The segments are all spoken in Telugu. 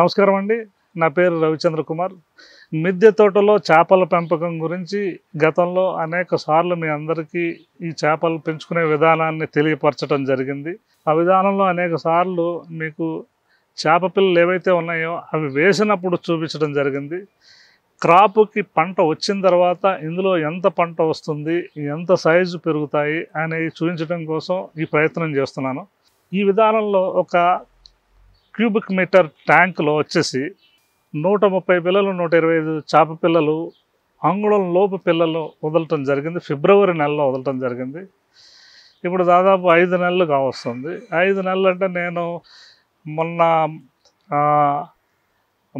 నమస్కారం అండి నా పేరు రవిచంద్ర కుమార్ మిద్దె తోటలో చేపల పెంపకం గురించి గతంలో అనేక సార్లు మీ అందరికీ ఈ చేపలు పెంచుకునే విధానాన్ని తెలియపరచడం జరిగింది ఆ విధానంలో అనేక సార్లు మీకు చేప పిల్లలు ఏవైతే ఉన్నాయో అవి వేసినప్పుడు చూపించడం జరిగింది క్రాప్కి పంట వచ్చిన తర్వాత ఇందులో ఎంత పంట వస్తుంది ఎంత సైజు పెరుగుతాయి అనేది చూపించడం కోసం ఈ ప్రయత్నం చేస్తున్నాను ఈ విధానంలో ఒక క్యూబిక్ మీటర్ ట్యాంక్లో వచ్చేసి నూట ముప్పై పిల్లలు నూట ఇరవై ఐదు చేప పిల్లలు అంగుళం లోపు పిల్లలు వదలటం జరిగింది ఫిబ్రవరి నెలలో వదలటం జరిగింది ఇప్పుడు దాదాపు ఐదు నెలలు కావస్తుంది ఐదు నెలలు అంటే నేను మొన్న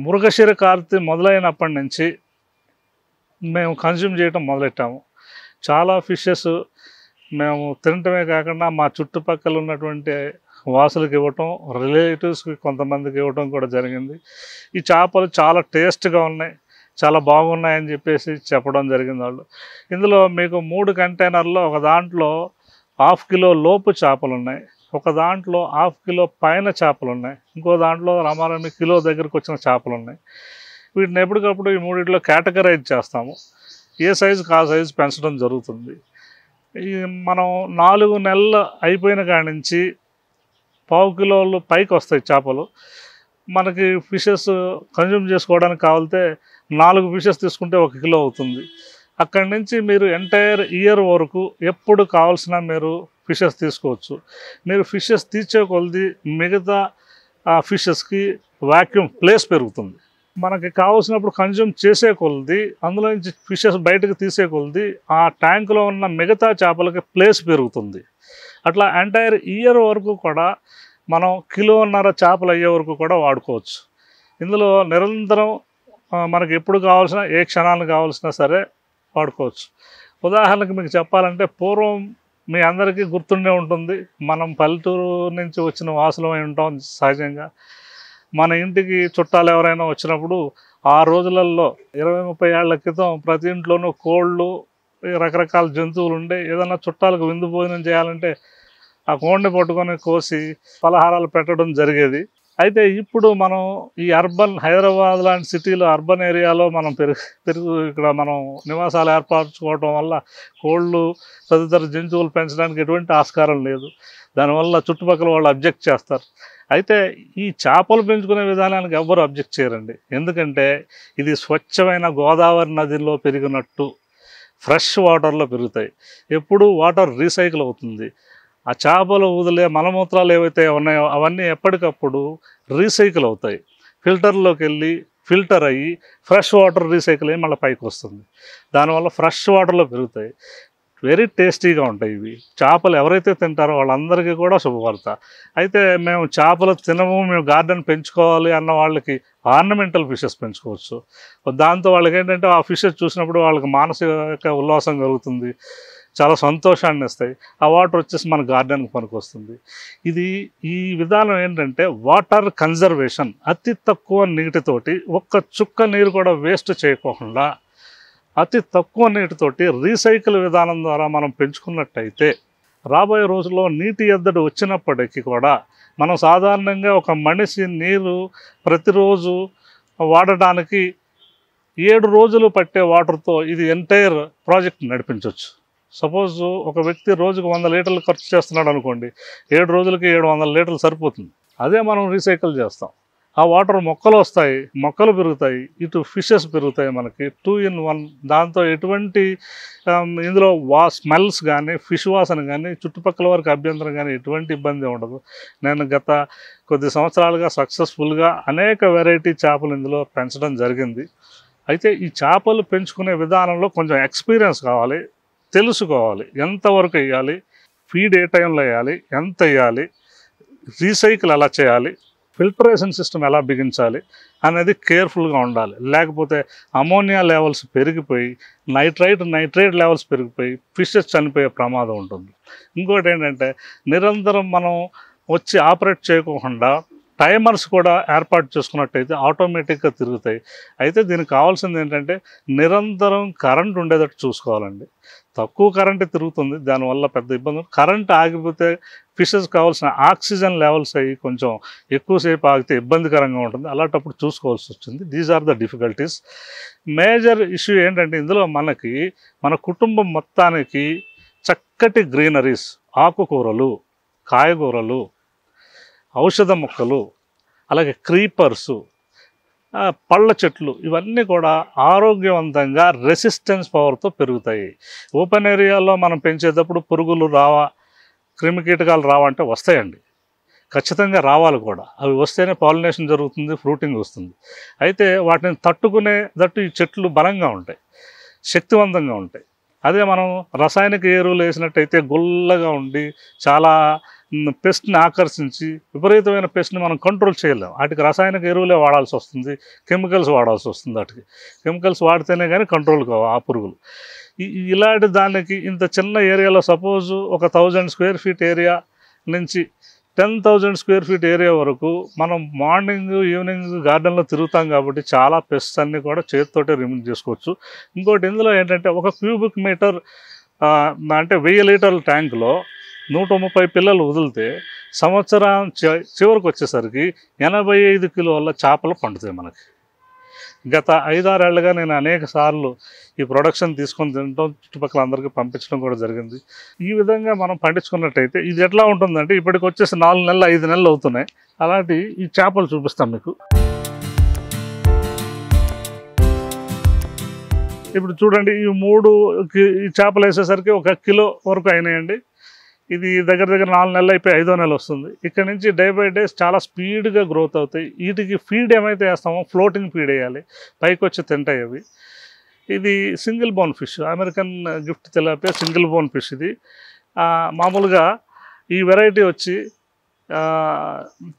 మృగశిర కార్తి మొదలైనప్పటి నుంచి మేము కన్జ్యూమ్ చేయటం మొదలెట్టాము చాలా ఫిషెస్ మేము తినటమే కాకుండా మా చుట్టుపక్కల ఉన్నటువంటి వాసులకు ఇవ్వటం రిలేటివ్స్కి కొంతమందికి ఇవ్వటం కూడా జరిగింది ఈ చేపలు చాలా టేస్ట్గా ఉన్నాయి చాలా బాగున్నాయని చెప్పేసి చెప్పడం జరిగింది వాళ్ళు ఇందులో మీకు మూడు కంటైనర్లో ఒక దాంట్లో హాఫ్ కిలో లోపు చేపలు ఉన్నాయి ఒక దాంట్లో హాఫ్ కిలో పైన చేపలు ఉన్నాయి ఇంకో దాంట్లో రామారామి కిలో దగ్గరకు వచ్చిన చేపలు ఉన్నాయి వీటిని ఎప్పటికప్పుడు ఈ మూడింటిలో కేటగరైజ్ చేస్తాము ఏ సైజు కా సైజు పెంచడం జరుగుతుంది మనం నాలుగు నెలలు అయిపోయిన కాడి నుంచి పావు కిలోలు పైకి వస్తాయి చేపలు మనకి ఫిషెస్ కన్జ్యూమ్ చేసుకోవడానికి కావాలితే నాలుగు ఫిషెస్ తీసుకుంటే ఒక కిలో అవుతుంది అక్కడి నుంచి మీరు ఎంటైర్ ఇయర్ వరకు ఎప్పుడు కావాల్సిన మీరు ఫిషెస్ తీసుకోవచ్చు మీరు ఫిషెస్ తీర్చే కొలది మిగతా ఆ ఫిషెస్కి వాక్యూమ్ ప్లేస్ పెరుగుతుంది మనకి కావాల్సినప్పుడు కన్జ్యూమ్ చేసే కొలది అందులో నుంచి ఫిషెస్ బయటకు తీసే కొలది ఆ ట్యాంకులో ఉన్న మిగతా చేపలకి ప్లేస్ పెరుగుతుంది అట్లా ఎంటైర్ ఇయర్ వరకు కూడా మనం కిలోన్నర చేపలు అయ్యే వరకు కూడా వాడుకోవచ్చు ఇందులో నిరంతరం మనకి ఎప్పుడు కావాల్సిన ఏ క్షణాలను కావాల్సినా సరే వాడుకోవచ్చు ఉదాహరణకు మీకు చెప్పాలంటే పూర్వం మీ అందరికీ గుర్తుండే ఉంటుంది మనం పల్లెటూరు నుంచి వచ్చిన వాసులమై ఉంటాం సహజంగా మన ఇంటికి చుట్టాలు ఎవరైనా వచ్చినప్పుడు ఆ రోజులలో ఇరవై ముప్పై ఏళ్ల క్రితం ప్రతి ఇంట్లోనూ కోళ్ళు రకరకాల జంతువులు ఉండే ఏదన్నా చుట్టాలకు విందు భోజనం చేయాలంటే ఆ కోండి పట్టుకొని కోసి పలహారాలు పెట్టడం జరిగేది అయితే ఇప్పుడు మనం ఈ అర్బన్ హైదరాబాద్ లాంటి సిటీలో అర్బన్ ఏరియాలో మనం పెరుగు పెరుగు ఇక్కడ మనం నివాసాలు ఏర్పరచుకోవటం వల్ల కోళ్ళు తదితర జంతువులు పెంచడానికి ఎటువంటి ఆస్కారం లేదు దానివల్ల చుట్టుపక్కల వాళ్ళు అబ్జెక్ట్ చేస్తారు అయితే ఈ చేపలు పెంచుకునే విధానానికి ఎవ్వరు అబ్జెక్ట్ చేయరండి ఎందుకంటే ఇది స్వచ్ఛమైన గోదావరి నదిలో పెరిగినట్టు ఫ్రెష్ వాటర్లో పెరుగుతాయి ఎప్పుడు వాటర్ రీసైకిల్ అవుతుంది ఆ చేపలు వదిలే మలమూత్రాలు ఏవైతే ఉన్నాయో అవన్నీ ఎప్పటికప్పుడు రీసైకిల్ అవుతాయి ఫిల్టర్లోకి వెళ్ళి ఫిల్టర్ అయ్యి ఫ్రెష్ వాటర్ రీసైకిల్ అయ్యి మళ్ళీ పైకి వస్తుంది దానివల్ల ఫ్రెష్ వాటర్లో పెరుగుతాయి వెరీ టేస్టీగా ఉంటాయి ఇవి చేపలు ఎవరైతే తింటారో వాళ్ళందరికీ కూడా శుభవార్త అయితే మేము చేపలు తినము మేము గార్డెన్ పెంచుకోవాలి అన్న వాళ్ళకి ఆర్నమెంటల్ ఫిషెస్ పెంచుకోవచ్చు దాంతో వాళ్ళకి ఏంటంటే ఆ ఫిషెస్ చూసినప్పుడు వాళ్ళకి మానసిక ఉల్లాసం కలుగుతుంది చాలా సంతోషాన్ని ఇస్తాయి ఆ వాటర్ వచ్చేసి మన గార్డెన్కి పనికొస్తుంది ఇది ఈ విధానం ఏంటంటే వాటర్ కన్జర్వేషన్ అతి తక్కువ నీటితోటి ఒక్క చుక్క నీరు కూడా వేస్ట్ చేయకోకుండా అతి తక్కువ నీటితోటి రీసైకిల్ విధానం ద్వారా మనం పెంచుకున్నట్టయితే రాబోయే రోజుల్లో నీటి ఎద్దడి వచ్చినప్పటికీ కూడా మనం సాధారణంగా ఒక మనిషి నీరు ప్రతిరోజు వాడడానికి ఏడు రోజులు పట్టే వాటర్తో ఇది ఎంటైర్ ప్రాజెక్ట్ నడిపించవచ్చు సపోజ్ ఒక వ్యక్తి రోజుకు వంద లీటర్లు ఖర్చు చేస్తున్నాడు అనుకోండి ఏడు రోజులకి ఏడు వందల లీటర్లు సరిపోతుంది అదే మనం రీసైకిల్ చేస్తాం ఆ వాటర్ మొక్కలు వస్తాయి మొక్కలు పెరుగుతాయి ఇటు ఫిషెస్ పెరుగుతాయి మనకి టూ ఇన్ వన్ దాంతో ఎటువంటి ఇందులో వా స్మెల్స్ కానీ ఫిష్ వాసన కానీ చుట్టుపక్కల వారికి అభ్యంతరం కానీ ఎటువంటి ఇబ్బంది ఉండదు నేను గత కొద్ది సంవత్సరాలుగా సక్సెస్ఫుల్గా అనేక వెరైటీ చేపలు ఇందులో పెంచడం జరిగింది అయితే ఈ చేపలు పెంచుకునే విధానంలో కొంచెం ఎక్స్పీరియన్స్ కావాలి తెలుసుకోవాలి ఎంతవరకు వేయాలి ఫీడ్ ఏ టైంలో వేయాలి ఎంత వేయాలి రీసైకిల్ ఎలా చేయాలి ఫిల్టరేషన్ సిస్టమ్ ఎలా బిగించాలి అనేది కేర్ఫుల్గా ఉండాలి లేకపోతే అమోనియా లెవెల్స్ పెరిగిపోయి నైట్రైట్ నైట్రేట్ లెవెల్స్ పెరిగిపోయి ఫిషెస్ చనిపోయే ప్రమాదం ఉంటుంది ఇంకోటి ఏంటంటే నిరంతరం మనం వచ్చి ఆపరేట్ చేయకుండా టైమర్స్ కూడా ఏర్పాటు చేసుకున్నట్టయితే ఆటోమేటిక్గా తిరుగుతాయి అయితే దీనికి కావాల్సింది ఏంటంటే నిరంతరం కరెంట్ ఉండేటట్టు చూసుకోవాలండి తక్కువ కరెంట్ తిరుగుతుంది దానివల్ల పెద్ద ఇబ్బంది కరెంట్ ఆగిపోతే ఫిషెస్ కావాల్సిన ఆక్సిజన్ లెవెల్స్ అవి కొంచెం ఎక్కువసేపు ఆగితే ఇబ్బందికరంగా ఉంటుంది అలాంటప్పుడు చూసుకోవాల్సి వచ్చింది these are the difficulties major issue ఏంటంటే ఇందులో మనకి మన కుటుంబం మొత్తానికి చక్కటి గ్రీనరీస్ ఆకుకూరలు కాయగూరలు ఔషధ మొక్కలు అలాగే క్రీపర్సు పళ్ళ చెట్లు ఇవన్నీ కూడా ఆరోగ్యవంతంగా రెసిస్టెన్స్ పవర్తో పెరుగుతాయి ఓపెన్ ఏరియాలో మనం పెంచేటప్పుడు పురుగులు రావా క్రిమికీటకాలు రావంటే వస్తాయండి ఖచ్చితంగా రావాలి కూడా అవి వస్తేనే పాలినేషన్ జరుగుతుంది ఫ్రూటింగ్ వస్తుంది అయితే వాటిని తట్టుకునే దట్టు ఈ చెట్లు బలంగా ఉంటాయి శక్తివంతంగా ఉంటాయి అదే మనం రసాయనిక ఎరువులు వేసినట్టయితే గుల్లగా ఉండి చాలా పెస్ట్ని ఆకర్షించి విపరీతమైన పెస్ట్ని మనం కంట్రోల్ చేయలేం వాటికి రసాయనిక ఎరువులే వాడాల్సి వస్తుంది కెమికల్స్ వాడాల్సి వస్తుంది వాటికి కెమికల్స్ వాడితేనే కానీ కంట్రోల్ కావు ఆ పురుగులు ఇలాంటి దానికి ఇంత చిన్న ఏరియాలో సపోజు ఒక థౌజండ్ స్క్వేర్ ఫీట్ ఏరియా నుంచి ten thousand square feet area వరకు మనం మార్నింగ్ ఈవినింగ్ గార్డెన్లో తిరుగుతాం కాబట్టి చాలా పెస్ట్ అన్నీ కూడా చేతితోటే రిమూవ్ చేసుకోవచ్చు ఇంకోటి ఇందులో ఏంటంటే ఒక క్యూబిక్ మీటర్ అంటే వెయ్యి లీటర్ల ట్యాంక్లో నూట ముప్పై పిల్లలు వదిలితే సంవత్సరం చివరికి వచ్చేసరికి ఎనభై ఐదు కిలోల చేపలు పండుతాయి మనకి గత ఐదారేళ్లుగా నేను అనేక సార్లు ఈ ప్రొడక్షన్ తీసుకొని తినడం చుట్టుపక్కల అందరికీ పంపించడం కూడా జరిగింది ఈ విధంగా మనం పండించుకున్నట్టయితే ఇది ఎట్లా ఉంటుందంటే ఇప్పటికి వచ్చేసి నాలుగు నెలలు ఐదు నెలలు అవుతున్నాయి అలాంటి ఈ చేపలు చూపిస్తాం మీకు ఇప్పుడు చూడండి ఈ మూడు ఈ చేపలు వేసేసరికి ఒక కిలో వరకు అయినాయండి ఇది దగ్గర దగ్గర నాలుగు నెలలు అయిపోయి ఐదో నెల వస్తుంది ఇక్కడ నుంచి డే బై డేస్ చాలా స్పీడ్గా గ్రోత్ అవుతాయి వీటికి ఫీడ్ ఏమైతే వేస్తామో ఫ్లోటింగ్ ఫీడ్ వేయాలి పైకి వచ్చి తింటాయి అవి ఇది single bone fish American gift తెలిపే సింగిల్ బోన్ ఫిష్ ఇది మామూలుగా ఈ వెరైటీ వచ్చి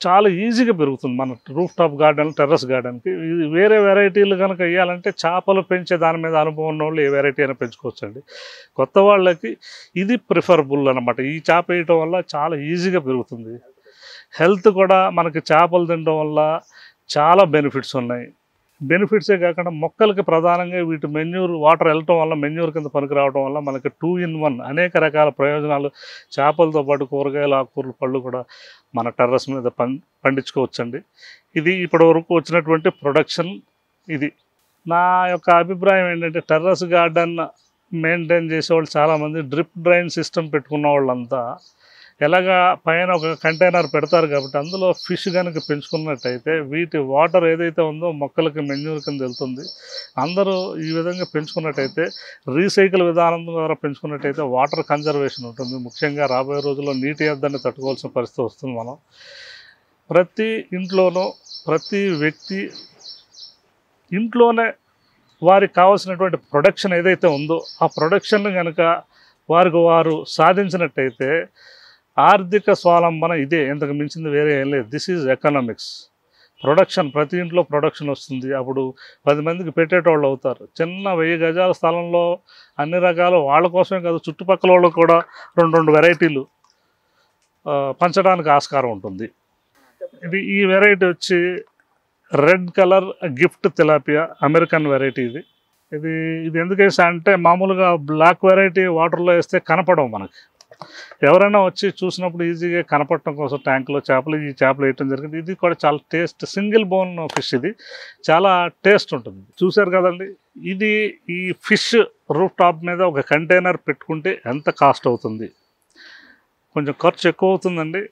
చాలా ఈజీగా పెరుగుతుంది మన రూఫ్ టాప్ గార్డెన్ టెర్రస్ గార్డెన్కి వేరే వెరైటీలు కనుక వేయాలంటే చేపలు పెంచే దాని మీద అనుభవం ఉన్న వాళ్ళు ఏ వెరైటీ అయినా పెంచుకోవచ్చండి కొత్త వాళ్ళకి ఇది ప్రిఫరబుల్ అనమాట ఈ చేప వేయటం వల్ల చాలా ఈజీగా పెరుగుతుంది హెల్త్ కూడా మనకి చేపలు తినడం వల్ల చాలా బెనిఫిట్స్ ఉన్నాయి బెనిఫిట్సే కాకుండా మొక్కలకి ప్రధానంగా వీటి మెన్యూర్ వాటర్ వెళ్ళటం వల్ల మెన్యూర్ కింద పనికి రావడం వల్ల మనకి టూ ఇన్ వన్ అనేక రకాల ప్రయోజనాలు చేపలతో పాటు కూరగాయలు ఆకుకూరలు పళ్ళు కూడా మన టెర్రస్ మీద పండించుకోవచ్చండి ఇది ఇప్పటి వరకు వచ్చినటువంటి ప్రొడక్షన్ ఇది నా యొక్క అభిప్రాయం ఏంటంటే టెర్రస్ గార్డెన్ మెయింటైన్ చేసేవాళ్ళు చాలామంది డ్రిప్ డ్రైన్ సిస్టమ్ పెట్టుకున్న వాళ్ళంతా ఎలాగా పైన ఒక కంటైనర్ పెడతారు కాబట్టి అందులో ఫిష్ కనుక పెంచుకున్నట్టయితే వీటి వాటర్ ఏదైతే ఉందో మొక్కలకి మెన్యూర్ కింద వెళ్తుంది అందరూ ఈ విధంగా పెంచుకున్నట్టయితే రీసైకిల్ విధానం ద్వారా పెంచుకున్నట్టయితే వాటర్ కన్జర్వేషన్ ఉంటుంది ముఖ్యంగా రాబోయే రోజుల్లో నీటి ఎద్దని తట్టుకోవాల్సిన పరిస్థితి వస్తుంది మనం ప్రతి ఇంట్లోనూ ప్రతి వ్యక్తి ఇంట్లోనే వారికి కావాల్సినటువంటి ప్రొడక్షన్ ఏదైతే ఉందో ఆ ప్రొడక్షన్ కనుక వారికి వారు సాధించినట్టయితే ఆర్థిక స్వలంబన ఇదే ఇంతకు మించింది వేరే ఏం లేదు దిస్ ఈజ్ ఎకనామిక్స్ ప్రొడక్షన్ ప్రతి ఇంట్లో ప్రొడక్షన్ వస్తుంది అప్పుడు పది మందికి పెట్టేటోళ్ళు అవుతారు చిన్న వెయ్యి గజాల స్థలంలో అన్ని రకాలు వాళ్ళ కోసమే కాదు చుట్టుపక్కల వాళ్ళకు కూడా రెండు రెండు వెరైటీలు పంచడానికి ఆస్కారం ఉంటుంది ఇది ఈ వెరైటీ వచ్చి red colour gift tilapia American variety ఇది ఇది ఇది ఎందుకు వేసా అంటే మామూలుగా బ్లాక్ వెరైటీ వాటర్లో వేస్తే కనపడవు మనకి ఎవరైనా వచ్చి చూసినప్పుడు ఈజీగా కనపడటం కోసం ట్యాంక్లో చేపలు ఈ చేపలు వేయటం జరిగింది ఇది కూడా చాలా టేస్ట్ సింగిల్ బోన్ ఫిష్ ఇది చాలా టేస్ట్ ఉంటుంది చూశారు కదండి ఇది ఈ ఫిష్ రూఫ్ టాప్ మీద ఒక కంటైనర్ పెట్టుకుంటే ఎంత కాస్ట్ అవుతుంది కొంచెం ఖర్చు ఎక్కువ అవుతుందండి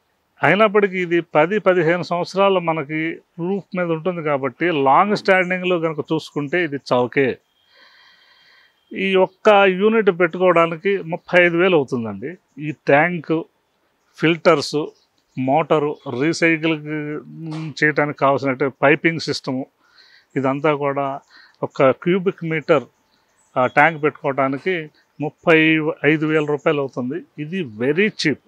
అయినప్పటికీ ఇది పది పదిహేను సంవత్సరాలు మనకి రూఫ్ మీద ఉంటుంది కాబట్టి లాంగ్ స్టాండింగ్లో కనుక చూసుకుంటే ఇది చౌకే ఈ ఒక్క యూనిట్ పెట్టుకోవడానికి ముప్పై ఐదు వేలు అవుతుందండి ఈ ట్యాంకు ఫిల్టర్సు మోటారు రీసైకిల్ చేయడానికి కావాల్సిన పైపింగ్ సిస్టము ఇదంతా కూడా ఒక క్యూబిక్ మీటర్ ట్యాంక్ పెట్టుకోవడానికి ముప్పై ఐదు వేల రూపాయలు అవుతుంది ఇది వెరీ చీప్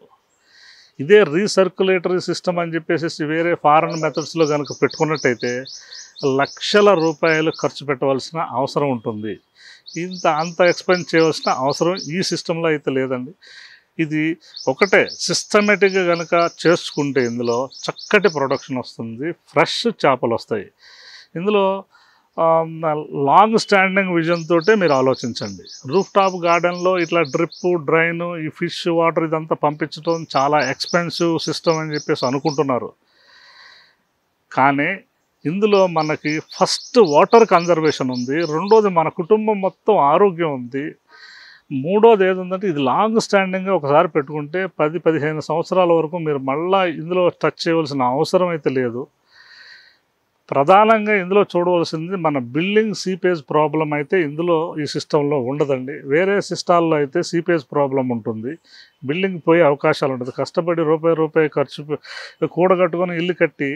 ఇదే రీసర్క్యులేటరీ సిస్టమ్ అని చెప్పేసి వేరే ఫారెన్ మెథడ్స్లో కనుక పెట్టుకున్నట్టయితే లక్షల రూపాయలు ఖర్చు పెట్టవలసిన అవసరం ఉంటుంది ఇంత అంత ఎక్స్పెండ్ చేయవలసిన అవసరం ఈ సిస్టంలో అయితే లేదండి ఇది ఒకటే సిస్టమేటిక్గా కనుక చేసుకుంటే ఇందులో చక్కటి ప్రొడక్షన్ వస్తుంది ఫ్రెష్ చేపలు వస్తాయి ఇందులో లాంగ్ స్టాండింగ్ విజన్ తోటే మీరు ఆలోచించండి రూఫ్ టాప్ గార్డెన్లో ఇట్లా డ్రిప్పు డ్రైన్ ఈ ఫిష్ వాటర్ ఇదంతా పంపించడం చాలా ఎక్స్పెన్సివ్ సిస్టమ్ అని చెప్పేసి అనుకుంటున్నారు కానీ ఇందులో మనకి ఫస్ట్ వాటర్ కన్జర్వేషన్ ఉంది రెండోది మన కుటుంబం మొత్తం ఆరోగ్యం ఉంది మూడోది ఏదంటే ఇది లాంగ్ స్టాండింగ్గా ఒకసారి పెట్టుకుంటే పది పదిహేను సంవత్సరాల వరకు మీరు మళ్ళీ ఇందులో టచ్ చేయవలసిన అవసరం అయితే లేదు ప్రధానంగా ఇందులో చూడవలసింది మన బిల్డింగ్ సీపేజ్ ప్రాబ్లం అయితే ఇందులో ఈ సిస్టంలో ఉండదండి వేరే సిస్టాల్లో అయితే సీపేజ్ ప్రాబ్లం ఉంటుంది బిల్డింగ్ పోయే అవకాశాలు ఉంటుంది కష్టపడి రూపాయి రూపాయి ఖర్చు కూడగట్టుకొని ఇల్లు కట్టి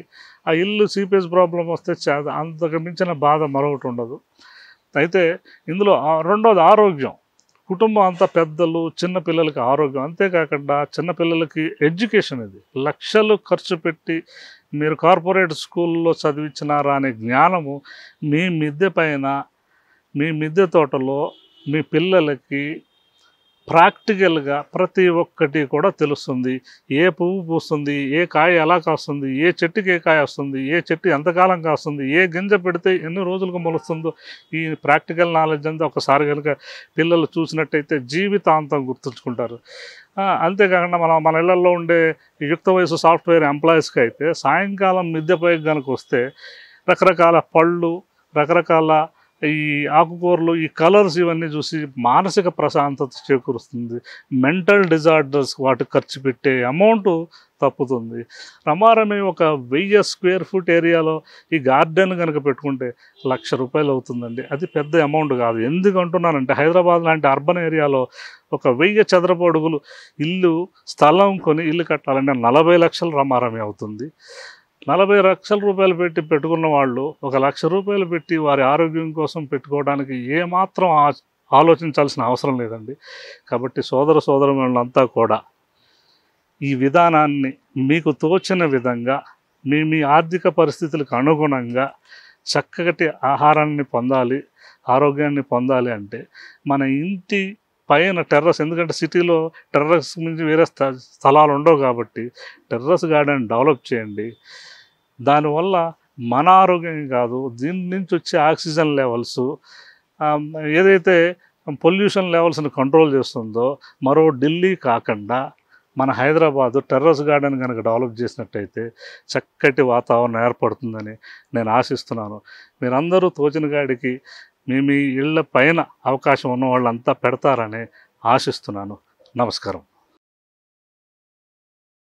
ఆ ఇల్లు సీపేజ్ ప్రాబ్లం వస్తే అంతకు మించిన బాధ మరొకటి ఉండదు అయితే ఇందులో రెండోది ఆరోగ్యం కుటుంబం అంతా పెద్దలు చిన్నపిల్లలకి ఆరోగ్యం అంతేకాకుండా చిన్నపిల్లలకి ఎడ్యుకేషన్ ఇది లక్షలు ఖర్చు పెట్టి మీరు కార్పొరేట్ స్కూల్లో చదివించినారా అనే జ్ఞానము మీ మిద్దె పైన మీ మిద్దె తోటలో మీ పిల్లలకి ప్రాక్టికల్గా ప్రతి ఒక్కటి కూడా తెలుస్తుంది ఏ పువ్వు పూస్తుంది ఏ కాయ ఎలా కాస్తుంది ఏ చెట్టుకి ఏ కాయ వస్తుంది ఏ చెట్టు ఎంతకాలం కాస్తుంది ఏ గింజ పెడితే ఎన్ని రోజులకు మొలుస్తుందో ఈ ప్రాక్టికల్ నాలెడ్జ్ అంతా ఒకసారి కనుక పిల్లలు చూసినట్టయితే జీవితాంతం గుర్తుంచుకుంటారు అంతేకాకుండా మన మన ఇళ్లలో ఉండే యుక్త వయసు సాఫ్ట్వేర్ ఎంప్లాయీస్కి అయితే సాయంకాలం మిద్దెపై కనుక వస్తే రకరకాల పళ్ళు రకరకాల ఈ ఆకుకూరలు ఈ కలర్స్ ఇవన్నీ చూసి మానసిక ప్రశాంతత చేకూరుస్తుంది మెంటల్ డిజార్డర్స్ వాటికి ఖర్చు పెట్టే అమౌంట్ తప్పుతుంది రమారమి ఒక వెయ్యి స్క్వేర్ ఫుట్ ఏరియాలో ఈ గార్డెన్ కనుక పెట్టుకుంటే లక్ష రూపాయలు అవుతుందండి అది పెద్ద అమౌంట్ కాదు ఎందుకు అంటున్నానంటే హైదరాబాద్ లాంటి అర్బన్ ఏరియాలో ఒక వెయ్యి చదరపు ఇల్లు స్థలం కొని ఇల్లు కట్టాలంటే నలభై లక్షలు రమారమి అవుతుంది నలభై లక్షల రూపాయలు పెట్టి పెట్టుకున్న వాళ్ళు ఒక లక్ష రూపాయలు పెట్టి వారి ఆరోగ్యం కోసం పెట్టుకోవడానికి ఏమాత్రం ఆలోచించాల్సిన అవసరం లేదండి కాబట్టి సోదర సోదరులంతా కూడా ఈ విధానాన్ని మీకు తోచిన విధంగా మీ మీ ఆర్థిక పరిస్థితులకు అనుగుణంగా చక్కటి ఆహారాన్ని పొందాలి ఆరోగ్యాన్ని పొందాలి అంటే మన ఇంటి పైన టెర్రస్ ఎందుకంటే సిటీలో టెర్రస్ నుంచి వేరే స్థలాలు ఉండవు కాబట్టి టెర్రస్ గార్డెన్ డెవలప్ చేయండి దానివల్ల మన ఆరోగ్యం కాదు దీని నుంచి వచ్చే ఆక్సిజన్ లెవెల్స్ ఏదైతే పొల్యూషన్ లెవెల్స్ని కంట్రోల్ చేస్తుందో మరో ఢిల్లీ కాకుండా మన హైదరాబాదు టెర్రస్ గార్డెన్ కనుక డెవలప్ చేసినట్టయితే చక్కటి వాతావరణం ఏర్పడుతుందని నేను ఆశిస్తున్నాను మీరందరూ తోచిన గాడికి మీ మీ ఇళ్ల పైన అవకాశం ఉన్న వాళ్ళంతా పెడతారని ఆశిస్తున్నాను నమస్కారం